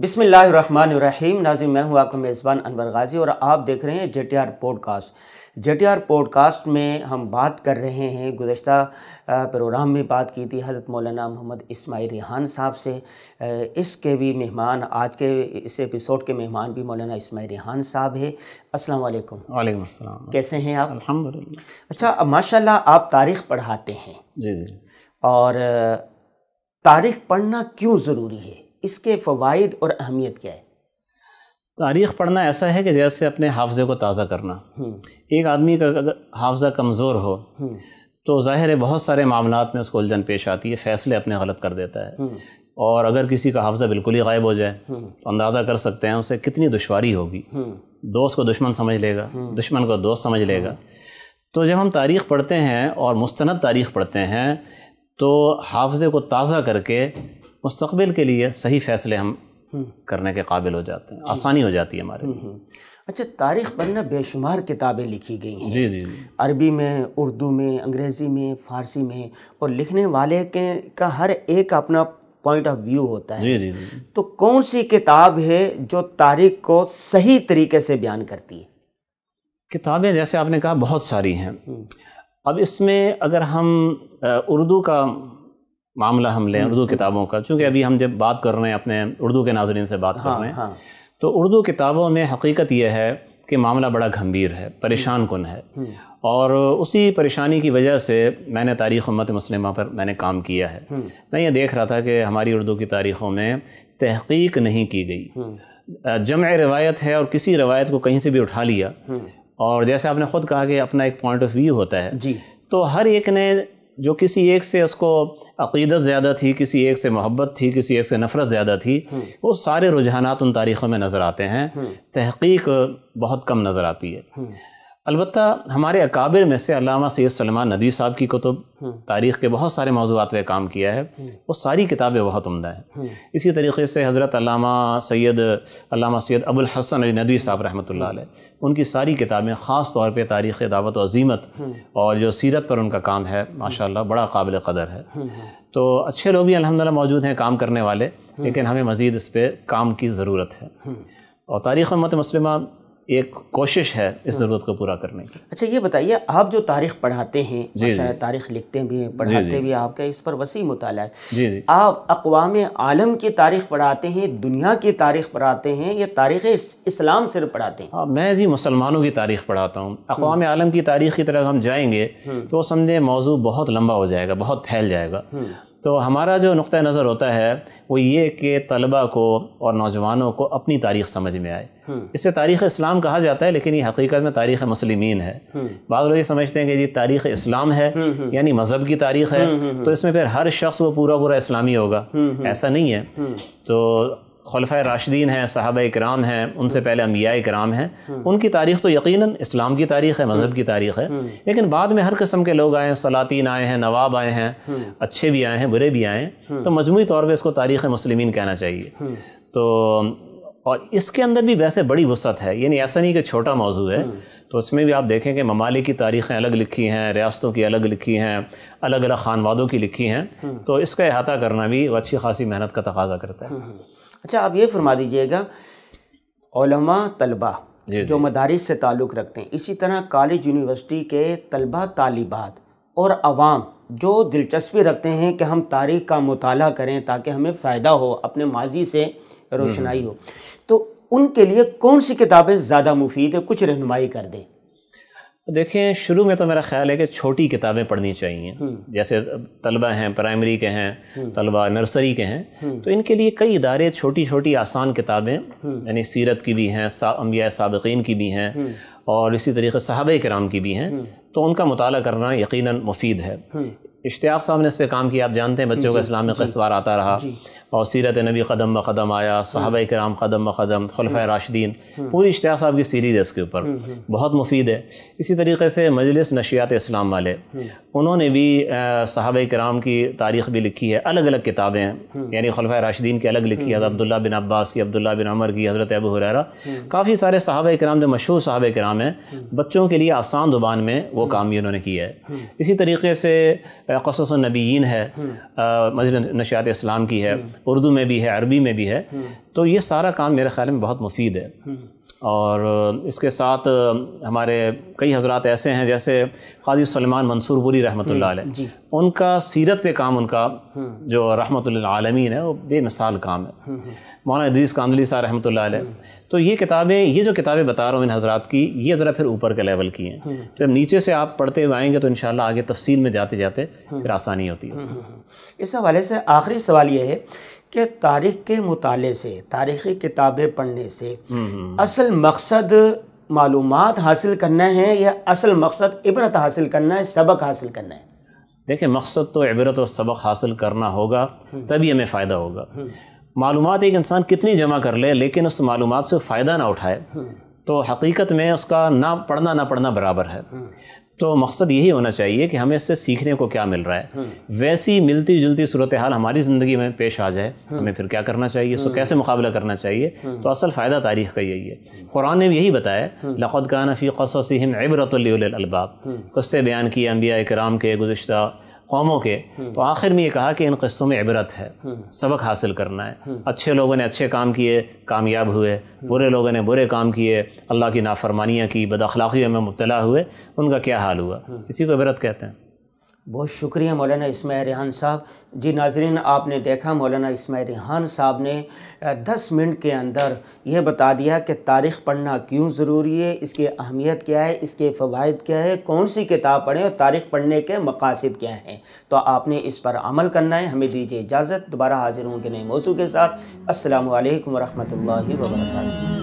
बिसमीम नाजिम मैं हूँ आपका मेज़बान अनवर गाज़ी और आप देख रहे हैं J T R podcast J T R podcast में हम बात कर रहे हैं गुज्त प्रोग्राम में बात की थी हज़रत मौलाना मोहम्मद इसमाई रिहान साहब से इसके भी मेहमान आज के इस एपिसोड के मेहमान भी मौलाना इसमाई रिहान साहब है अस्सलाम वालेकुम वालेकुम अस्सलाम कैसे हैं आप अल्हम्दुलिल्लाह अच्छा माशाल्लाह आप तारीख़ पढ़ाते हैं जी जी और तारीख़ पढ़ना क्यों ज़रूरी है इसके फ़वाद और अहमियत क्या है तारीख़ पढ़ना ऐसा है कि जैसे अपने हाफजे को ताज़ा करना हम्म। एक आदमी का अगर हाफजा कमज़ोर हो हम्म। तो ज़ाहिर है बहुत सारे मामला में उसको उलझन पेश आती है फ़ैसले अपने गलत कर देता है हम्म। और अगर किसी का हाफजा बिल्कुल ही गायब हो जाए तो अंदाज़ा कर सकते हैं उसे कितनी दुशारी होगी दोस्त को दुश्मन समझ लेगा दुश्मन को दोस्त समझ लेगा तो जब हम तारीख़ पढ़ते हैं और मुस्ंद तारीख़ पढ़ते हैं तो हाफजे को ताज़ा करके मुस्तबिल के लिए सही फैसले हम हम्म। करने के काबिल हो जाते हैं आसानी हो जाती है हमारे हम्म, हम्म। अच्छा तारीख़ पर ना बेशुमार किताबें लिखी गई हैं जी जी अरबी में उर्दू में अंग्रेज़ी में फ़ारसी में और लिखने वाले के का हर एक अपना पॉइंट ऑफ व्यू होता है जी जी जी तो कौन सी किताब है जो तारीख को सही तरीके से बयान करती है किताबें जैसे आपने कहा बहुत सारी हैं अब इसमें अगर हम उर्दू का मामला हम लें हम्म, उर्दू हम्म। किताबों का चूँकि अभी हम जब बात कर रहे हैं अपने उर्दू के नाजरन से बात कर हाँ, रहे हैं हाँ। तो उर्दू किताबों में हकीकत यह है कि मामला बड़ा गंभीर है परेशान हम्म। कन है और उसी परेशानी की वजह से मैंने तारीख़ मत मुस्लिम पर मैंने काम किया है मैं ये देख रहा था कि हमारी उर्दू की तारीख़ों में तहकीक नहीं की गई जम रवायत है और किसी रवायत को कहीं से भी उठा लिया और जैसे आपने ख़ुद कहा कि अपना एक पॉइंट ऑफ व्यू होता है जी तो हर एक ने जो किसी एक से उसको अक़ीदत ज़्यादा थी किसी एक से मोहब्बत थी किसी एक से नफ़रत ज़्यादा थी हम्म। वो सारे रुझाना उन तारीख़ों में नज़र आते हैं हम्म। तहकीक बहुत कम नज़र आती है हम्म। अलबत् हमारे अकाबिर में से अलामा सैद सलमान नदवी साहब की कुतुब हम्म। तारीख़ के बहुत सारे मौजूद पर काम किया है हम्म। वो सारी किताबें बहुत उमदा हैं हम्म। इसी तरीके से हज़रत अलामा सैद अलामा सैद अबुल हसन अली नदवी साहब रहमत उनकी सारी किताबें ख़ास तौर पर तारीख़ दावत अजीमत और जो सीरत पर उनका काम है माशा बड़ा काबिल कदर है तो अच्छे लोग भी अलहमदिल्ला मौजूद हैं काम करने वाले लेकिन हमें मज़ीद इस पर काम की ज़रूरत है और तारीख़ मत मुसलमान एक कोशिश है इस हम्म। ज़रूरत को पूरा करने की अच्छा ये बताइए आप जो तारीख पढ़ाते हैं तारीख लिखते भी हैं पढ़ाते जी भी आपका इस पर वसी मताल है जी जी। आप अकवाम आलम की तारीख पढ़ाते हैं दुनिया की तारीख पढ़ाते हैं या तारीख इस्लाम सिर्फ पढ़ाते हैं हाँ, मैं जी मुसलमानों की तारीख पढ़ाता हूँ हम्म। अकवाम आलम की तारीख की तरह हम जाएंगे हम्म। तो समझे मौजू बहुत लंबा हो जाएगा बहुत फैल जाएगा तो हमारा जो नुक़ नज़र होता है वो ये कि तलबा को और नौजवानों को अपनी तारीख़ समझ में आए हम्म। इसे तारीख़ इस्लाम कहा जाता है लेकिन ये हकीकत में तारीख़ मुसलिमीन है हम्म। बाद लोग ये समझते हैं कि ये तारीख़ इस्लाम है हम्म, यानी मज़हब की तारीख़ है तो इसमें फिर हर शख्स वो पूरा पूरा इस्लामी होगा ऐसा नहीं है तो खलफा राशिदीन हैं साहब कराम हैं उनसे पहले अम्बिया कराम हैं हम्म। उनकी तारीख़ तो यकीन इस्लाम की तारीख़ है हम्म। मज़हब की तारीख़ है हम्म। लेकिन बाद में हर किस्म के लोग आए हैं सलातीन आए हैं नवाब आए हैं अच्छे भी आए हैं बुरे भी आए हैं तो मजमू तौर पर इसको तारीख़ मुसलिमीन कहना चाहिए तो और इसके अंदर भी वैसे बड़ी वसत है यानी ऐसा नहीं कि छोटा मौजू है तो इसमें भी आप देखें कि ममालिक की तारीख़ें अलग लिखी हैं रियासतों की अलग लिखी हैं अलग अलग खानवादों की लिखी हैं तो इसका अहाता करना भी अच्छी खासी मेहनत का तकाजा करता है अच्छा आप ये फरमा दीजिएगा ओलमा तलबा जो मदारस से ताल्लुक़ रखते हैं इसी तरह कॉलेज यूनिवर्सिटी के तलबा तालिबात और आवाम जो दिलचस्पी रखते हैं कि हम तारीख का मताल करें ताकि हमें फ़ायदा हो अपने माजी से रोशनाई हम्म, हम्म। हो तो उनके लिए कौन सी किताबें ज़्यादा मुफीद है कुछ रहनमाई कर दें देखें शुरू में तो मेरा ख्याल है कि छोटी किताबें पढ़नी चाहिए हम्म। जैसे तलबा हैं प्राइमरी के हैं हम्म। तलबा नर्सरी के हैं हम्म। तो इनके लिए कई इदारे छोटी छोटी आसान किताबें यानी सीरत की भी हैं अम्बिया सबकिन की भी हैं और इसी तरीके सहाबे कराम की भी हैं तो उनका मताल करना यकीन मुफीद है इश्तियाक साहब ने इस पर काम किया आप जानते हैं बच्चों का इस्लाम में कसवार आता रहा और सीरत नबी ख़दम ब कदम आया हम्म। साहब कराम कदम ब कदम खलफ़ हम्म। राशिदीन हम्म। पूरी इश्तियाक साहब की सीरीज़ है इसके ऊपर बहुत मुफीद है इसी तरीके से मजलिस नशियात इस्लाम वाले उन्होंने भी साहब कराम की तारीख़ भी लिखी है अलग अलग किताबें यानी खलफ़ राशिदीन की अलग लिखी है अब्दुल्ला बिन अब्बास की अब्दुल्ला बिन अमर की हज़रत अबू हुररा काफ़ी सारे साहब कराम जो मशहूर साहब कराम हैं बच्चों के लिए आसान ज़ुबान में वो काम भी उन्होंने किया है इसी तरीके से कसस नबीन है हम्म। मजल नशात इस्लाम की है हम्म। उर्दू में भी है अरबी में भी है हम्म। तो ये सारा काम मेरे ख्याल में बहुत मुफीद है और इसके साथ हमारे कई हजरत ऐसे हैं जैसे खाजी सलमान मंसूरपुरी रहमत ला उनका सीरत पे काम उनका जो रहमत आलमीन है वो बेमिसाल काम है मौलाना इदरीस कांदली साहब रहमत तो ये किताबें ये जो किताबें बता रहा हूँ इन हज़रा की ये ज़रा फिर ऊपर के लेवल की हैं तो जब नीचे से आप पढ़ते हुए आएँगे तो इन आगे तफसील में जाते जाते हम्म। फिर आसानी होती है हम्म, इस हवाले से आखिरी सवाल ये है कि तारीख़ के मुताले से तारीख़ी किताबें पढ़ने से असल मकसद मालूम हासिल करना है या असल मकसद इबरत हासिल करना है सबक हासिल करना है देखिए मकसद तो इबरत और सबक हासिल करना होगा तभी हमें फ़ायदा होगा मालूम एक इंसान कितनी जमा कर ले, लेकिन उस मालूम से फ़ायदा ना उठाए तो हकीकत में उसका ना पढ़ना ना पढ़ना बराबर है तो मकसद यही होना चाहिए कि हमें इससे सीखने को क्या मिल रहा है वैसी मिलती जुलती सूरत हाल हमारी ज़िंदगी में पेश आ जाए हमें फिर क्या करना चाहिए उसको कैसे मुकाबला करना चाहिए तो असल फ़ायदा तारीख का यही है कुरान ने यही बताया लक़द का नफ़ी कसम इबरतलबाब कस्से बयान किए अम्बिया कराम के गुज्त कौमों के हम्म। तो आखिर में ये कहा कि इन किस्सों में इबरत है हम्म। सबक हासिल करना है हम्म। अच्छे लोगों ने अच्छे काम किए कामयाब हुए बुरे लोगों ने बुरे काम किए अल्लाह की नाफरमानियाँ की बदखलाखियों में मुबला हुए उनका क्या हाल हुआ इसी को इबरत कहते हैं बहुत शुक्रिया मौलाना इसमा रिहान साहब जी नाजरीन आपने देखा मौलाना इसमा रिहान साहब ने दस मिनट के अंदर यह बता दिया कि तारीख़ पढ़ना क्यों ज़रूरी है इसकी अहमियत क्या है इसके फ़वाद क्या है कौन सी किताब पढ़ें और तारीख़ पढ़ने के मकासद क्या हैं तो आपने इस पर अमल करना है हमें दीजिए इजाज़त दोबारा हाजिर होंगे नए मौसू के साथ असल वरहमल वर्का